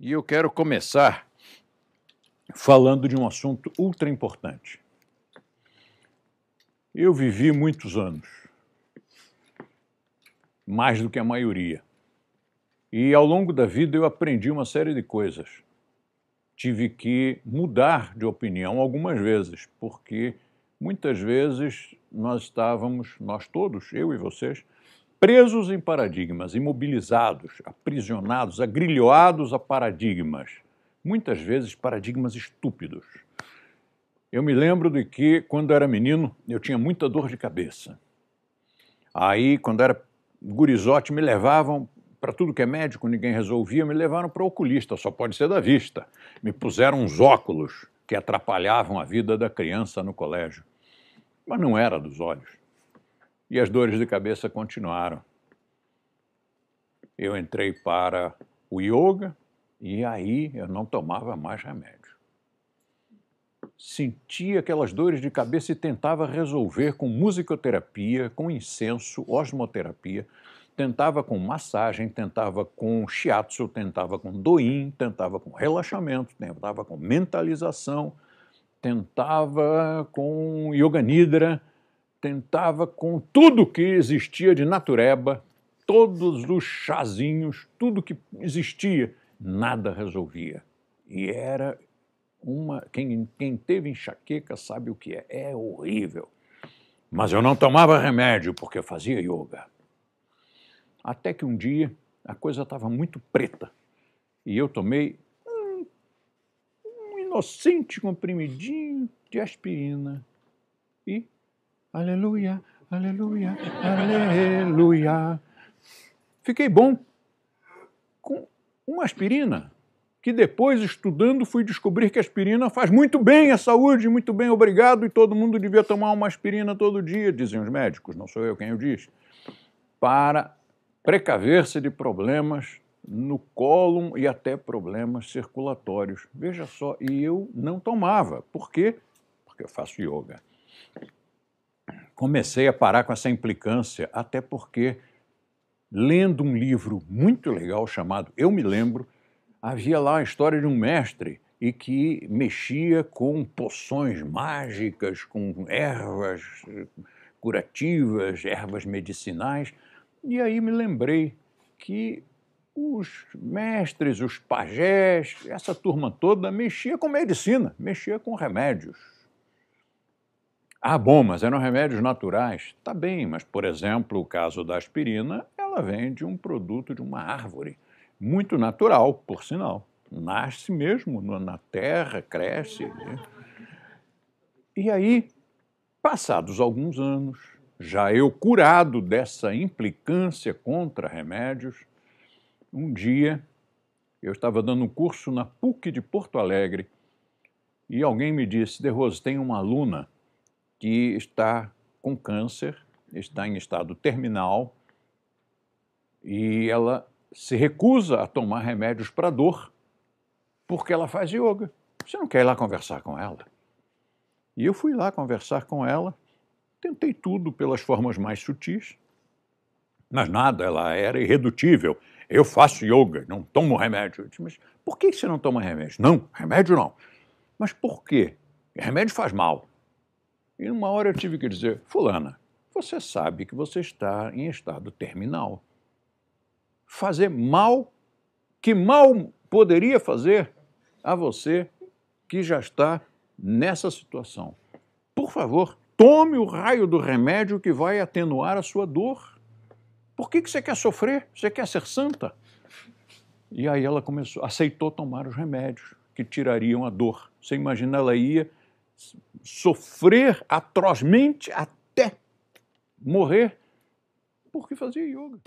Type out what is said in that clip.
E eu quero começar falando de um assunto ultra importante. Eu vivi muitos anos, mais do que a maioria. E ao longo da vida eu aprendi uma série de coisas. Tive que mudar de opinião algumas vezes, porque muitas vezes nós estávamos, nós todos, eu e vocês, Presos em paradigmas, imobilizados, aprisionados, agrilhoados a paradigmas, muitas vezes paradigmas estúpidos. Eu me lembro de que, quando era menino, eu tinha muita dor de cabeça. Aí, quando era gurizote, me levavam para tudo que é médico, ninguém resolvia, me levaram para o oculista, só pode ser da vista. Me puseram uns óculos que atrapalhavam a vida da criança no colégio. Mas não era dos olhos. E as dores de cabeça continuaram. Eu entrei para o yoga e aí eu não tomava mais remédio. Sentia aquelas dores de cabeça e tentava resolver com musicoterapia, com incenso, osmoterapia, tentava com massagem, tentava com shiatsu, tentava com doin, tentava com relaxamento, tentava com mentalização, tentava com yoga nidra, tentava, com tudo que existia de natureba, todos os chazinhos, tudo que existia, nada resolvia. E era uma. Quem, quem teve enxaqueca sabe o que é. É horrível. Mas eu não tomava remédio porque fazia yoga. Até que um dia a coisa estava muito preta e eu tomei um, um inocente comprimidinho de aspirina e Aleluia, aleluia, aleluia. Fiquei bom com uma aspirina, que depois, estudando, fui descobrir que a aspirina faz muito bem à saúde, muito bem, obrigado, e todo mundo devia tomar uma aspirina todo dia, dizem os médicos, não sou eu quem o diz, para precaver-se de problemas no cólon e até problemas circulatórios. Veja só, e eu não tomava. Por quê? Porque eu faço yoga comecei a parar com essa implicância, até porque, lendo um livro muito legal chamado Eu Me Lembro, havia lá a história de um mestre e que mexia com poções mágicas, com ervas curativas, ervas medicinais. E aí me lembrei que os mestres, os pajés, essa turma toda mexia com medicina, mexia com remédios. Ah, bom, mas eram remédios naturais. Tá bem, mas, por exemplo, o caso da aspirina, ela vem de um produto de uma árvore, muito natural, por sinal. Nasce mesmo na terra, cresce. Né? E aí, passados alguns anos, já eu curado dessa implicância contra remédios, um dia eu estava dando um curso na PUC de Porto Alegre e alguém me disse: De Rose, tem uma aluna que está com câncer, está em estado terminal e ela se recusa a tomar remédios para dor porque ela faz yoga. Você não quer ir lá conversar com ela? E eu fui lá conversar com ela, tentei tudo pelas formas mais sutis, mas nada, ela era irredutível. Eu faço yoga, não tomo remédio. Eu disse, mas por que você não toma remédio? Não, remédio não. Mas por quê? Remédio faz mal. E numa hora eu tive que dizer: Fulana, você sabe que você está em estado terminal. Fazer mal, que mal poderia fazer a você que já está nessa situação. Por favor, tome o raio do remédio que vai atenuar a sua dor. Por que, que você quer sofrer? Você quer ser santa? E aí ela começou, aceitou tomar os remédios que tirariam a dor. Você imagina, ela ia sofrer atrozmente até morrer porque fazia yoga.